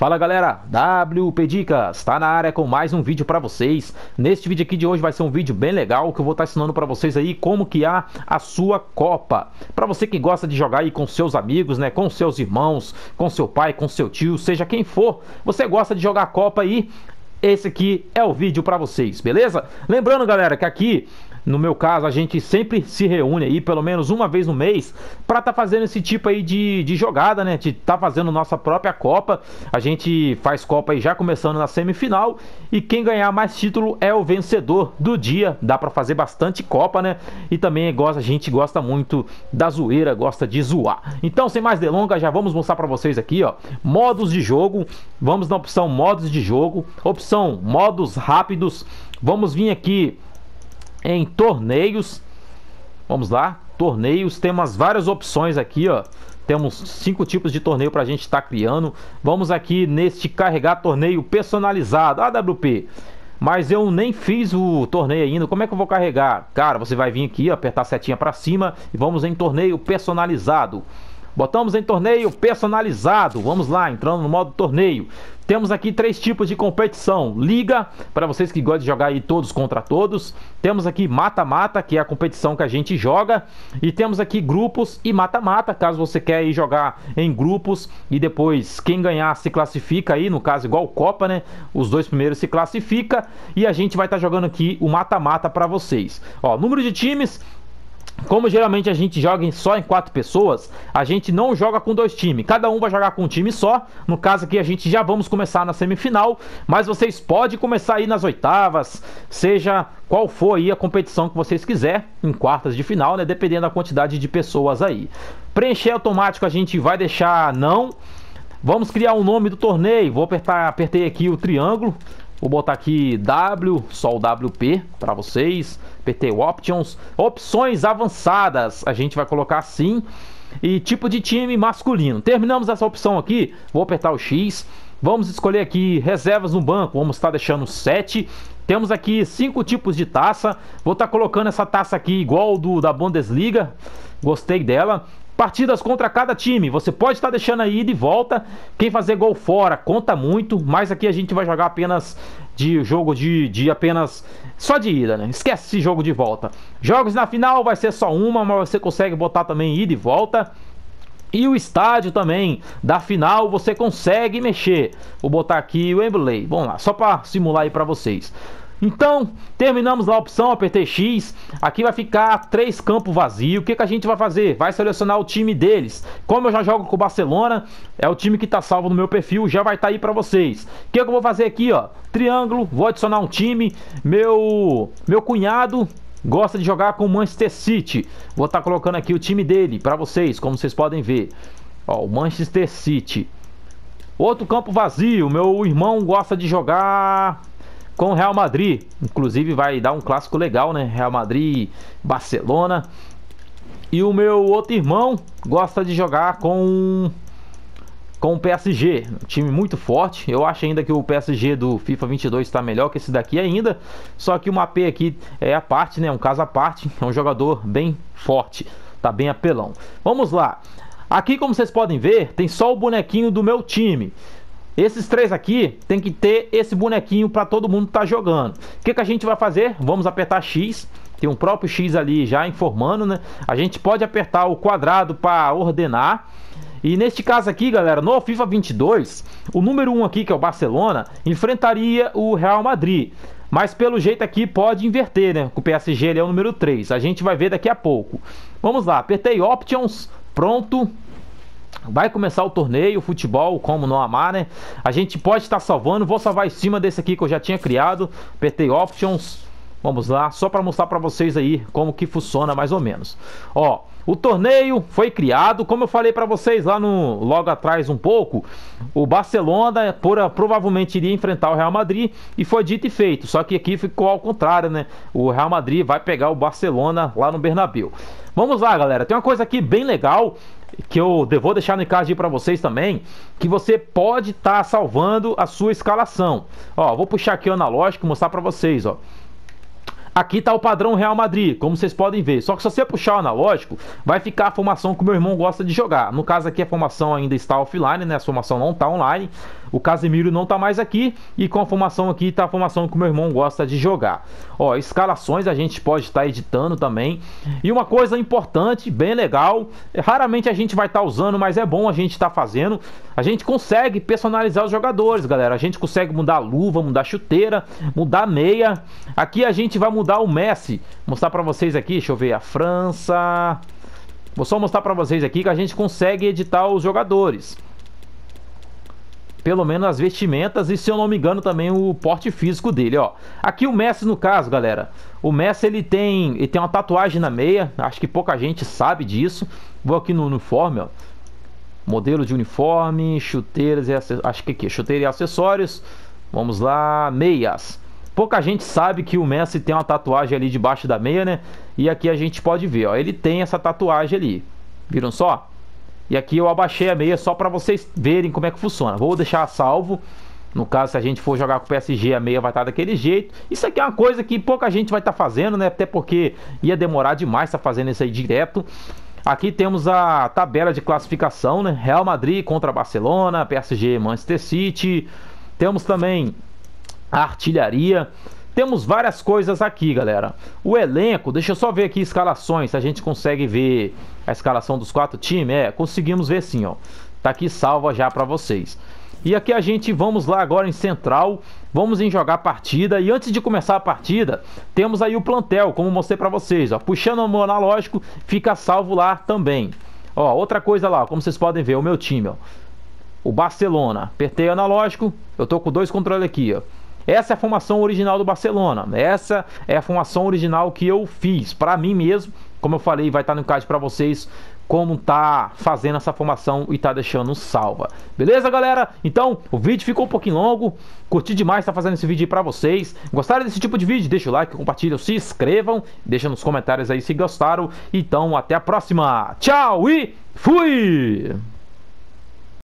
Fala galera, WP Dicas, está na área com mais um vídeo para vocês. Neste vídeo aqui de hoje vai ser um vídeo bem legal que eu vou estar tá ensinando para vocês aí como criar a sua copa. Para você que gosta de jogar aí com seus amigos, né, com seus irmãos, com seu pai, com seu tio, seja quem for, você gosta de jogar copa aí, esse aqui é o vídeo para vocês, beleza? Lembrando galera que aqui no meu caso, a gente sempre se reúne aí, pelo menos uma vez no mês, para estar tá fazendo esse tipo aí de, de jogada, né? De estar tá fazendo nossa própria Copa. A gente faz Copa aí já começando na semifinal. E quem ganhar mais título é o vencedor do dia. Dá para fazer bastante Copa, né? E também gosta, a gente gosta muito da zoeira, gosta de zoar. Então, sem mais delongas, já vamos mostrar para vocês aqui, ó. Modos de jogo. Vamos na opção modos de jogo. Opção modos rápidos. Vamos vir aqui em torneios. Vamos lá, torneios. Temos várias opções aqui, ó. Temos cinco tipos de torneio para a gente estar tá criando. Vamos aqui neste carregar torneio personalizado, AWP. Mas eu nem fiz o torneio ainda. Como é que eu vou carregar? Cara, você vai vir aqui, apertar a setinha para cima e vamos em torneio personalizado. Botamos em torneio personalizado. Vamos lá, entrando no modo torneio. Temos aqui três tipos de competição: liga, para vocês que gostam de jogar aí todos contra todos. Temos aqui mata-mata, que é a competição que a gente joga, e temos aqui grupos e mata-mata, caso você quer ir jogar em grupos e depois quem ganhar se classifica aí, no caso igual Copa, né? Os dois primeiros se classifica e a gente vai estar tá jogando aqui o mata-mata para vocês. Ó, número de times como geralmente a gente joga só em quatro pessoas, a gente não joga com dois times. Cada um vai jogar com um time só. No caso aqui, a gente já vamos começar na semifinal, mas vocês podem começar aí nas oitavas, seja qual for aí a competição que vocês quiser, em quartas de final, né? Dependendo da quantidade de pessoas aí. Preencher automático a gente vai deixar não. Vamos criar o um nome do torneio. Vou apertar, apertei aqui o triângulo Vou botar aqui W, só o WP para vocês. PT Options, opções avançadas. A gente vai colocar assim. E tipo de time masculino. Terminamos essa opção aqui. Vou apertar o X. Vamos escolher aqui reservas no banco. Vamos estar tá deixando 7. Temos aqui cinco tipos de taça. Vou estar tá colocando essa taça aqui igual do da Bundesliga. Gostei dela partidas contra cada time. Você pode estar deixando aí de volta. Quem fazer gol fora conta muito, mas aqui a gente vai jogar apenas de jogo de, de apenas só de ida, né? Esquece esse jogo de volta. Jogos na final vai ser só uma, mas você consegue botar também ida e volta. E o estádio também, da final você consegue mexer. Vou botar aqui o Wembley. Vamos lá, só para simular aí para vocês. Então, terminamos a opção X. Aqui vai ficar três campos vazios. O que, que a gente vai fazer? Vai selecionar o time deles. Como eu já jogo com o Barcelona, é o time que está salvo no meu perfil, já vai estar tá aí para vocês. O que, que eu vou fazer aqui, ó? Triângulo, vou adicionar um time. Meu, meu cunhado gosta de jogar com o Manchester City. Vou estar tá colocando aqui o time dele para vocês, como vocês podem ver. Ó, o Manchester City. Outro campo vazio, meu irmão gosta de jogar com o Real Madrid. Inclusive vai dar um clássico legal, né? Real Madrid, Barcelona. E o meu outro irmão gosta de jogar com com o PSG, um time muito forte. Eu acho ainda que o PSG do FIFA 22 está melhor que esse daqui ainda. Só que o Mapé aqui é a parte, né? Um caso à parte, é um jogador bem forte, tá bem apelão. Vamos lá. Aqui, como vocês podem ver, tem só o bonequinho do meu time. Esses três aqui tem que ter esse bonequinho para todo mundo estar tá jogando. O que, que a gente vai fazer? Vamos apertar X. Tem um próprio X ali já informando, né? A gente pode apertar o quadrado para ordenar. E neste caso aqui, galera, no FIFA 22, o número 1 aqui, que é o Barcelona, enfrentaria o Real Madrid. Mas pelo jeito aqui pode inverter, né? O PSG é o número 3. A gente vai ver daqui a pouco. Vamos lá, apertei Options, pronto. Vai começar o torneio, o futebol, como não amar, né? A gente pode estar salvando. Vou salvar em cima desse aqui que eu já tinha criado. Apertei Options. Vamos lá, só para mostrar para vocês aí como que funciona mais ou menos. Ó, o torneio foi criado, como eu falei para vocês lá no logo atrás um pouco, o Barcelona por, ah, provavelmente iria enfrentar o Real Madrid e foi dito e feito, só que aqui ficou ao contrário, né? O Real Madrid vai pegar o Barcelona lá no Bernabéu. Vamos lá, galera. Tem uma coisa aqui bem legal que eu vou deixar no card para vocês também, que você pode estar tá salvando a sua escalação. Ó, vou puxar aqui o analógico e mostrar para vocês, ó. Aqui está o padrão Real Madrid, como vocês podem ver. Só que se você puxar o analógico, vai ficar a formação que o meu irmão gosta de jogar. No caso aqui a formação ainda está offline, né? A formação não está online. O Casemiro não tá mais aqui e com a formação aqui tá a formação que o meu irmão gosta de jogar. Ó, escalações a gente pode estar tá editando também. E uma coisa importante, bem legal, é, raramente a gente vai estar tá usando, mas é bom a gente estar tá fazendo. A gente consegue personalizar os jogadores, galera. A gente consegue mudar a luva, mudar a chuteira, mudar a meia. Aqui a gente vai mudar o Messi. Vou mostrar para vocês aqui, deixa eu ver a França. Vou só mostrar para vocês aqui que a gente consegue editar os jogadores pelo menos as vestimentas e, se eu não me engano, também o porte físico dele, ó. Aqui o Messi, no caso, galera, o Messi, ele tem, ele tem uma tatuagem na meia, acho que pouca gente sabe disso. Vou aqui no uniforme, ó. Modelo de uniforme, chuteiras e acho que aqui, chuteira e acessórios. Vamos lá, meias. Pouca gente sabe que o Messi tem uma tatuagem ali debaixo da meia, né? E aqui a gente pode ver, ó, ele tem essa tatuagem ali. Viram só? E aqui eu abaixei a meia só para vocês verem como é que funciona. Vou deixar salvo. No caso, se a gente for jogar com o PSG, a meia vai estar tá daquele jeito. Isso aqui é uma coisa que pouca gente vai estar tá fazendo, né? Até porque ia demorar demais estar tá fazendo isso aí direto. Aqui temos a tabela de classificação, né? Real Madrid contra Barcelona, PSG, Manchester City. Temos também a artilharia temos várias coisas aqui, galera. O elenco, deixa eu só ver aqui escalações, se a gente consegue ver a escalação dos quatro times. É, conseguimos ver sim, ó. Tá aqui salva já para vocês. E aqui a gente vamos lá agora em central, vamos em jogar partida e antes de começar a partida, temos aí o plantel, como mostrei para vocês, ó, puxando o analógico, fica salvo lá também. Ó, outra coisa lá, como vocês podem ver, o meu time, ó. O Barcelona, apertei analógico, eu tô com dois controles aqui, ó. Essa é a formação original do Barcelona. Essa é a formação original que eu fiz para mim mesmo. Como eu falei, vai estar tá no card para vocês como tá fazendo essa formação e tá deixando salva. Beleza, galera? Então, o vídeo ficou um pouquinho longo. Curti demais estar tá fazendo esse vídeo aí pra vocês. Gostaram desse tipo de vídeo? Deixa o like, compartilha, se inscrevam. Deixa nos comentários aí se gostaram. Então, até a próxima. Tchau e fui!